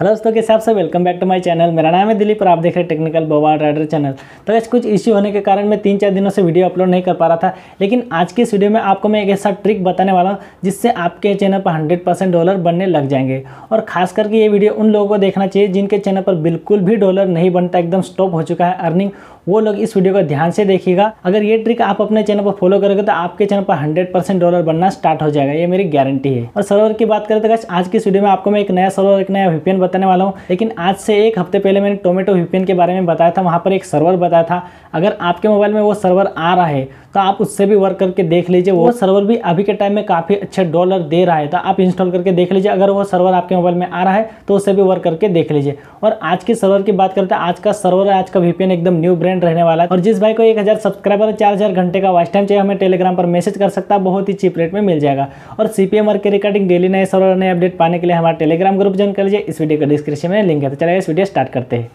hello दोस्तों के हिसाब से welcome back to my channel मेरा नाम है दिलीप और आप देख रहे हैं टेक्निकल बोबार्ड राइडर चैनल तो आज कुछ इश्यू होने के कारण मैं तीन चार दिनों से वीडियो अपलोड नहीं कर पा रहा था लेकिन आज की इस वीडियो में आपको मैं एक ऐसा ट्रिक बताने वाला हूँ जिससे आपके चैनल पर हंड्रेड डॉलर बनने लग जाएंगे और खास करके ये वीडियो उन लोगों को देखना चाहिए जिनके चैनल पर बिल्कुल भी डॉलर नहीं बनता एकदम स्टॉप हो चुका है अर्निंग वो लोग इस वीडियो को ध्यान से देखिएगा अगर ये ट्रिक आप अपने चैनल पर फॉलो करोगे तो आपके चैनल पर हंड्रेड परसेंट डॉलर बनना स्टार्ट हो जाएगा ये मेरी गारंटी है और सर्वर की बात करें तो आज की इस वीडियो में आपको मैं एक नया सर्वर एक नया वीपीएन बताने वाला हूँ लेकिन आज से एक हफ्ते पहले मैंने टोमेटो वीपीएन के बारे में बताया था वहाँ पर एक सर्वर बताया था अगर आपके मोबाइल में वो सर्वर आ रहा है तो आप उससे भी वर्क करके देख लीजिए वो सर्वर भी अभी के टाइम में काफ़ी अच्छे डॉलर दे रहा है तो आप इंस्टॉल करके देख लीजिए अगर वो सर्वर आपके मोबाइल में आ रहा है तो उससे भी वर्क करके देख लीजिए और आज के सर्वर की बात करते हैं तो आज का सर्वर है आज का वीपीएन एकदम न्यू ब्रांड रहने वाला है और जिस भाई को एक हज़ार सब्सक्राइबर चार हज़ार घंटे का वाइस टाइम चाहिए हमें टेलीग्राम पर मैसेज कर सकता है बहुत ही चीप रेट में मिल जाएगा और सी पी के रिकॉर्डिंग डेली नए सर्वर नए अपडेट पाने के लिए हमारा टेलीग्राम ग्रुप ज्वाइन कर लीजिए इस वीडियो का डिस्क्रिप्शन में लिंक है तो चलिए इस वीडियो स्टार्ट करते हैं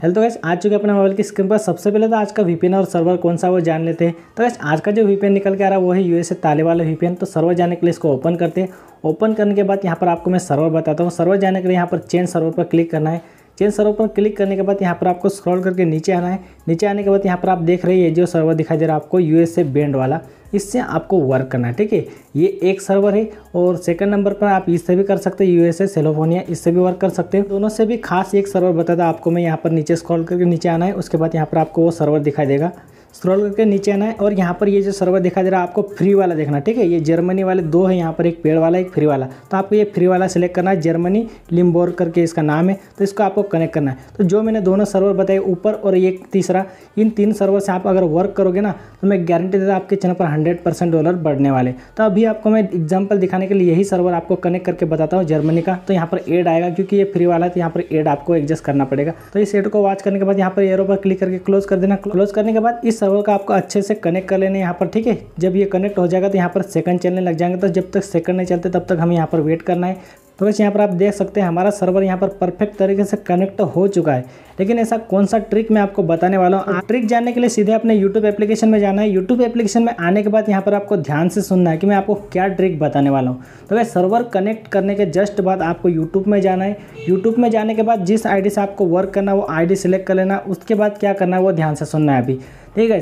हेलो तो गैस आज चुके अपने मोबाइल की स्क्रीन पर सबसे पहले तो आज का वीपीएन और सर्वर कौन सा वो जान लेते हैं तो गैस आज का जो वीपीएन निकल के आ रहा है वो है यूएसए ताले वाले वीपीएन तो सर्वर जाने के लिए इसको ओपन करते हैं ओपन करने के बाद यहाँ पर आपको मैं सर्वर बताता हूँ सर्वर जाने के लिए यहाँ पर चेंज सर्वर पर क्लिक करना है चेंज सर्वर पर क्लिक करने के बाद यहाँ पर आपको स्क्रॉल करके नीचे आना है नीचे आने के बाद यहाँ पर आप देख रहे हैं जो सर्वर दिखाई दे रहा है आपको यूएसए बैंड वाला इससे आपको वर्क करना है ठीक है ये एक सर्वर है और सेकंड नंबर पर आप इससे भी कर सकते हो यूएसए सेलोफोनिया इससे भी वर्क कर सकते हैं दोनों से भी खास एक सर्वर बताता आपको मैं यहाँ पर नीचे स्क्रॉल करके नीचे आना है उसके बाद यहाँ पर आपको वो सर्वर दिखाई देगा स्क्रॉल करके नीचे आना है और यहाँ पर ये जो सर्वर दिखा दे रहा है आपको फ्री वाला देखना ठीक है ये जर्मनी वाले दो है यहाँ पर एक पेड़ वाला एक फ्री वाला तो आपको ये फ्री वाला सेलेक्ट करना है जर्मनी लिम्बोर करके इसका नाम है तो इसको आपको कनेक्ट करना है तो जो मैंने दोनों सर्वर बताए ऊपर और एक तीसरा इन तीन सर्वर से आप अगर वर्क करोगे ना तो मैं गारंटी देता आपके चैनल पर हंड्रेड डॉलर बढ़ने वाले तो अभी आपको मैं एग्जाम्पल दिखाने के लिए यही सर्वर आपको कनेक्ट करके बताता हूँ जर्मनी का तो यहाँ पर एड आएगा क्योंकि ये फ्री वाला है तो यहाँ पर एड आपको एडजस्ट करना पड़ेगा तो इस एड को वॉच करने के बाद यहाँ पर एयर पर क्लिक करके क्लोज कर देना क्लोज करने के बाद इस सर्वर का आपको अच्छे से कनेक्ट कर लेना यहाँ पर ठीक है जब ये कनेक्ट हो जाएगा तो यहाँ पर सेकंड चलने लग जाएंगे तो जब तक सेकंड नहीं चलते तब तक हमें यहाँ पर वेट करना है तो वैसे यहाँ पर आप देख सकते हैं हमारा सर्वर यहाँ पर परफेक्ट तरीके से कनेक्ट हो चुका है लेकिन ऐसा कौन सा ट्रिक मैं आपको बताने वाला हूँ ट्रिक जानने के लिए सीधे अपने यूट्यूब एप्लीकेशन में जाना है यूट्यूब एप्लीकेशन में आने के बाद यहाँ पर आपको ध्यान से सुनना है कि मैं आपको क्या ट्रिक बताने वाला हूँ तो वैसे सर्वर कनेक्ट करने के जस्ट बाद आपको यूट्यूब में जाना है यूट्यूब में जाने के बाद जिस आई से आपको वर्क करना है वो आई सेलेक्ट कर लेना उसके बाद क्या करना है वो ध्यान से सुनना है अभी ठीक है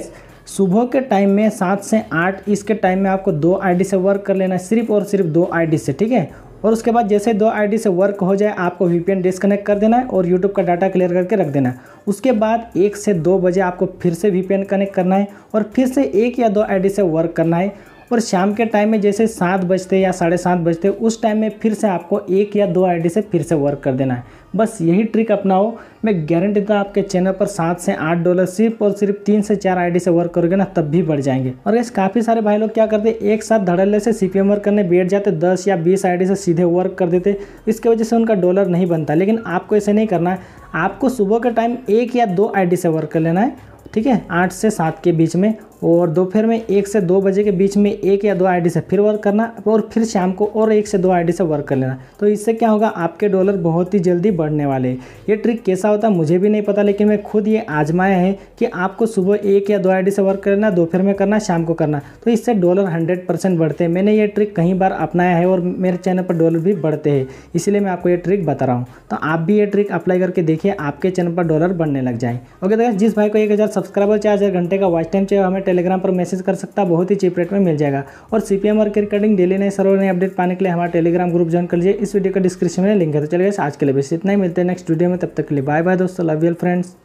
सुबह के टाइम में सात से आठ इसके टाइम में आपको दो आईडी से वर्क कर लेना है सिर्फ और सिर्फ दो आईडी से ठीक है और उसके बाद जैसे दो आईडी से वर्क हो जाए आपको वीपीएन डिस्कनेक्ट कर देना है और यूट्यूब का डाटा क्लियर करके रख देना है उसके बाद एक से दो बजे आपको फिर से वीपीएन कनेक्ट करना है और फिर से एक या दो आईडी से वर्क करना है और शाम के टाइम में जैसे सात बजते या साढ़े सात बजते उस टाइम में फिर से आपको एक या दो आईडी से फिर से वर्क कर देना है बस यही ट्रिक अपनाओ मैं गारंटी था आपके चैनल पर सात से आठ डॉलर सिर्फ और सिर्फ तीन से चार आईडी से वर्क करोगे ना तब भी बढ़ जाएंगे और ऐसे काफ़ी सारे भाई लोग क्या करते एक साथ धड़ल्ले से सी वर्क करने बैठ जाते दस या बीस आई से सीधे वर्क कर देते इसकी वजह से उनका डॉलर नहीं बनता लेकिन आपको ऐसे नहीं करना है आपको सुबह के टाइम एक या दो आई से वर्क कर लेना है ठीक है आठ से सात के बीच में और दोपहर में एक से दो बजे के बीच में एक या दो आईडी से फिर वर्क करना और फिर शाम को और एक से दो आईडी से वर्क कर लेना तो इससे क्या होगा आपके डॉलर बहुत ही जल्दी बढ़ने वाले ये ट्रिक कैसा होता है मुझे भी नहीं पता लेकिन मैं खुद ये आजमाया है कि आपको सुबह एक या दो आई से वर्क करना दोपहर में करना शाम को करना तो इससे डॉलर हंड्रेड बढ़ते हैं मैंने ये ट्रिक कहीं बार अपनाया है और मेरे चैनल पर डॉलर भी बढ़ते हैं इसीलिए मैं आपको ये ट्रिक बता रहा हूँ तो आप भी ये ट्रिक अप्लाई करके देखिए आपके चैनल पर डॉलर बढ़ने लग जाए ओके तो जिस भाई को एक सब्सक्राइबर चार घंटे का वॉच टाइम चाहिए हमें टेलीग्राम पर मैसेज कर सकता है बहुत ही चीप रेट में मिल जाएगा और सी पी एम और क्रिकेटिंग डेली नए सर्वर नए अपडेट पाने के लिए हमारा टेलीग्राम ग्रुप ज्वाइन कर लीजिए इस वीडियो का डिस्क्रिप्शन में लिंक है तो चलिए आज के लिए बस इतना ही मिलते हैं नेक्स्ट वीडियो में तब तक के लिए बाय बाय दोस्तों लव यल फ्रेंड्स